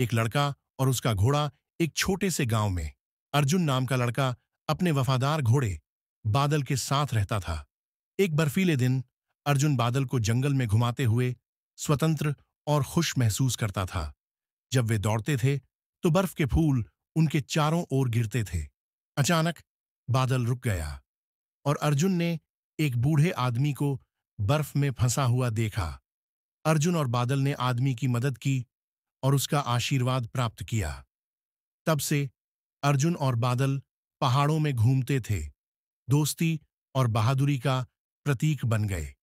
एक लड़का और उसका घोड़ा एक छोटे से गांव में अर्जुन नाम का लड़का अपने वफादार घोड़े बादल के साथ रहता था एक बर्फीले दिन अर्जुन बादल को जंगल में घुमाते हुए स्वतंत्र और खुश महसूस करता था जब वे दौड़ते थे तो बर्फ के फूल उनके चारों ओर गिरते थे अचानक बादल रुक गया और अर्जुन ने एक बूढ़े आदमी को बर्फ में फंसा हुआ देखा अर्जुन और बादल ने आदमी की मदद की और उसका आशीर्वाद प्राप्त किया तब से अर्जुन और बादल पहाड़ों में घूमते थे दोस्ती और बहादुरी का प्रतीक बन गए